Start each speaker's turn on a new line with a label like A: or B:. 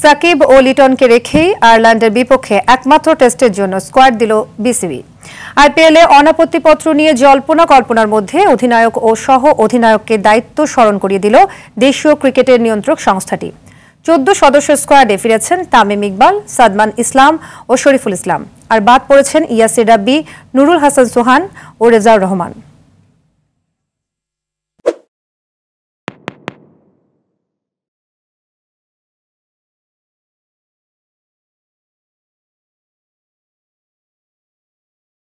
A: সাকিব ও লিটনকে রেখেই আয়ারল্যান্ডের বিপক্ষে একমাত্র টেস্টের জন্য স্কোয়াড দিল বিসিবি আইপিএলে অনাপত্তিপত্র নিয়ে জল্পনা কল্পনার মধ্যে অধিনায়ক ও সহ অধিনায়ককে দায়িত্ব স্মরণ করিয়ে দিল দেশীয় ক্রিকেটের নিয়ন্ত্রক সংস্থাটি চোদ্দ সদস্য স্কোয়াডে ফিরেছেন তামিম ইকবাল সাদমান ইসলাম ও শরীফুল ইসলাম আর বাদ পড়েছেন ইয়াসির রাব্বি নুরুল হাসান সোহান ও রেজাউর রহমান